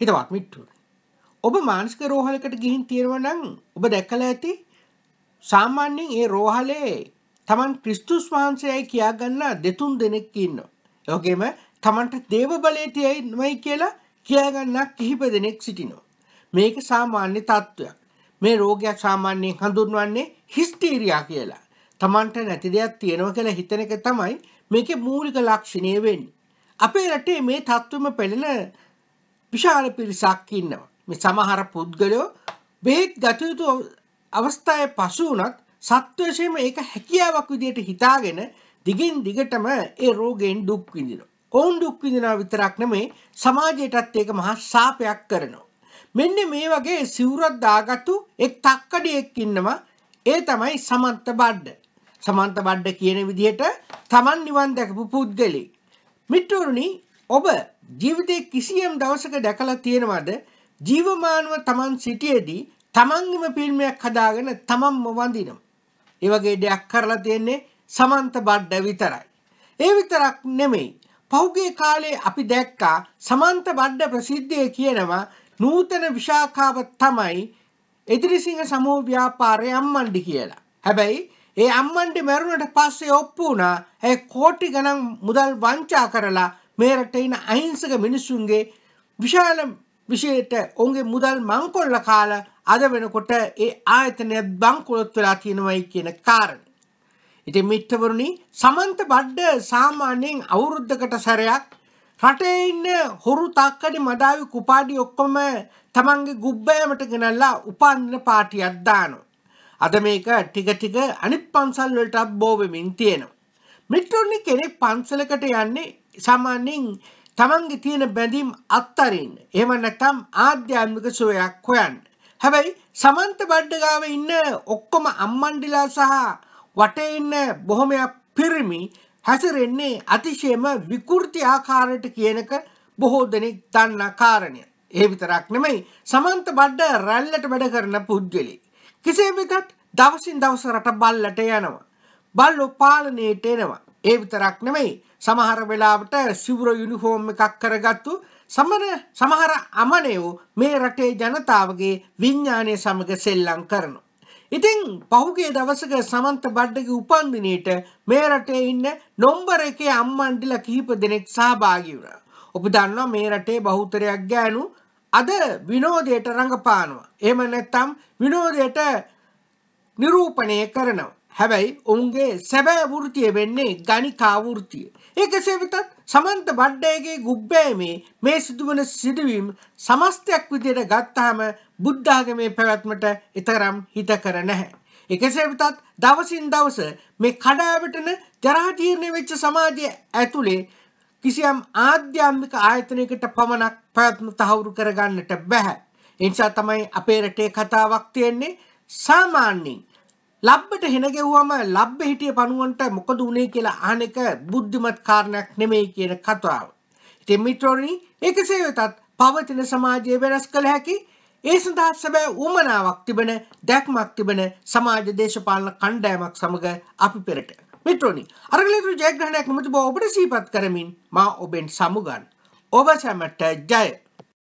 හිතවත් මිට්ටුව. ඔබ මානසික රෝහලකට ගිහින් තියෙනවනං ඔබ දැකල ඇති සාමාන්‍යෙන් ඒ රෝහලේ තමන් ක්‍රිස්තුස් වහන්සේයි කියාගන්න දෙතුන් දෙනෙක් ඉන්න. යෝගේම තමන්ට දේව බලය තියයි නොයි කියලා කියාගන්න කිහිප දෙනෙක් සිටිනෝ. මේක සාමාන්‍ය තත්ත්වයක්. මේ රෝගයක් සාමාන්‍යයෙන් හඳුන්වන්නේ හිස්ටීරයා කියලා. තමන්ට නැති දෙයක් තියෙනව කියලා හිතනක තමයි මේක මූලික ලක්ෂණය වෙන්න. අපේ රටේ මේ තත්ත්වම පෙළෙන විශාල පිරිසක් ඉන්නවා. මේ සමහර පුද්ගලයෝ බෙහෙත් ගත යුතු අවස්ථාවේ පසු වුණත් සත්වශයෙන්ම ඒක හැකියාවක් විදියට හිතාගෙන දිගින් දිගටම ඒ රෝගයෙන් දුක් විඳිනවා. ඔවුන් දුක් විඳිනවා විතරක් නෙමේ සමාජයටත් ඒක මහා සාපයක් කරනවා. මෙන්න මේ වගේ සිවුරක් දාගත්තු එක් තක්කඩියෙක් ඉන්නවා. ඒ තමයි සමන්ත බඩ්ඩ. සමන්ත බඩ්ඩ කියන විදිහට Taman නිවන් දැකපු පුද්ගලෙක්. මිත්‍රෝරුනි ඔබ ජීවිතයේ කිසියම් දවසක දැකලා තියෙනවද ජීවමානව තමන් සිටියේදී තමන්ගම පිල්මයක් හදාගෙන තමන්ම වඳිනවා. ඒ වගේ දෙයක් කරලා තියෙන්නේ සමන්ත බඩ්ඩ විතරයි. ඒ විතරක් නෙමෙයි. පහුගිය කාලේ අපි දැක්කා සමන්ත බඩ්ඩ ප්‍රසිද්ධිය කියනවා නූතන විශාඛාව තමයි එදිරිසිංහ සමූහ ව්‍යාපාරයේ අම්මණ්ඩි කියලා. හැබැයි ඒ අම්මන්ඩි මැරුණට පස්සේ ඔප්පු වුණා ඇය කෝටි ගණන් මුදල් වංචා කරලා මේරට ඉන්න අහිංසක මිනිස්සුන්ගේ විශාල විෂයට ඔවුන්ගේ මුදල් මංකොල්ල කාල අද වෙනකොට ඒ ආයතනය බංකොලොත් වෙලා තියෙනවයි කියන කාරණ. ඉති මිට්ටවරුණි සමන්ත බඩ්ඩ සාමාන්‍යයෙන් අවුරුද්ධකට සැරයක් රටේ ඉන්න හොරු තක්කඩි මඩාවි කුපාඩි ඔක්කොම තමන්ගේ ගුබ්බෑමට ගෙනල්ලා උපන්දින පාටියක් දානවා. අද මේක ටික ටික අනිත් පන්සල් වලටත් බෝවෙමින් තියෙනවා. මිට්ටෝනි කෙනෙක් පන්සලකට යන්නේ සාමාන්‍යයෙන් තමන්ගේ තියෙන බැඳීම් අත්තරින් එහෙම නැත්නම් ආධ්‍යාත්මික සුවයක් හොයන්න. හැබැයි සමන්ත බඩ්ඩගාව ඉන්න ඔක්කොම අම්මන්ඩිලා සහ වටේ ඉන්න බොහොමයක් පිරිමි හැසිරෙන්නේ අතිශයම විකෘති ආකාරයට කියනක බොහෝ දෙනෙක් දන්නා කාරණය. ඒ විතරක් නෙමෙයි සමන්ත බඩ්ඩ රැල්ලට වැඩ කරන පුද්ගලෙක්. කෙසේ වෙතත් දවසින් දවස රට බල්ලට යනවා. බල්ලෝ පාලනයට එනවා. ඒ විතරක් නෙමෙයි සමහර වෙලාවට සිවුර යුනිෆෝම් එකක් කරගත්තු සමන සමහර අමනයෝ මේ රටේ ජනතාවගේ විඤ්ඥානය සමඟ සෙල්ලං කරනු. ඉතිං පහුගේ දවසක සමන්ත බඩ්ඩක උපන්දිනයට මේ රටේ ඉන්න නොම්බර එකේ අම්මන්ඩිල කිහිප දෙනෙක් සහභාගිවර. ඔබ දන්නවා මේ රටේ බහුතරයක් ගෑනු අද විනෝදයට රඟපානවා. එම නැත්තම් විනෝදයට නිරූපණය කරනවා. හැබැයි ඔවුන්ගේ සැබෑ වෘතිය වෙන්නේ ගනිකා වෘතිය. ඒකසේ වෙතත් සමන්ත බඩ්ඩයගේ ගුබ්බෑමේ මේ සිදුවන සිදුවීම් සමස්තයක් විදියට ගත්තාම බුද්ධාගමේ පැවැත්මට එතරම් හිතකර නැහැ. එකසේ වෙතත් දවසින් දවස මේ කඩාවැටෙන ජරාජීර්ණ වෙච්ච සමාජය ඇතුලේ කිසියම් ආධ්‍යාත්මික ආයතනයකට පමණක් පැවැත්ම තහවුරු කරගන්නට බෑ. එනිසා තමයි අපේ රටේ කතාවක් තියෙන්නේ සාමාන්‍යයෙන් ලබ්බට හෙනගෙව්වම ලබ්බ හිටිය පනුවන්ට මොකද වනේ කියලා අහනක බුද්ධිමත් කාරණයක් නෙමෙයි කියන කතාව. ඉතින් මිත්‍රෝනි ඒකසේ වෙතත් පවතින සමාජය වෙනස් කළ හැකි ඒ සඳහා සැබෑ උමනාවක් තිබෙන දැක්මක් තිබෙන සමාජ දේශපාලන කණ්ඩායමක් සමග අපි පෙරට. මිත්‍රෝනි අරගලතුරු ජයග්‍රහණයක් නොමැති බව ඔබට සිහිපත් කරමින් මා ඔබෙන් සමුගන්. ඔබ සැමට ජය!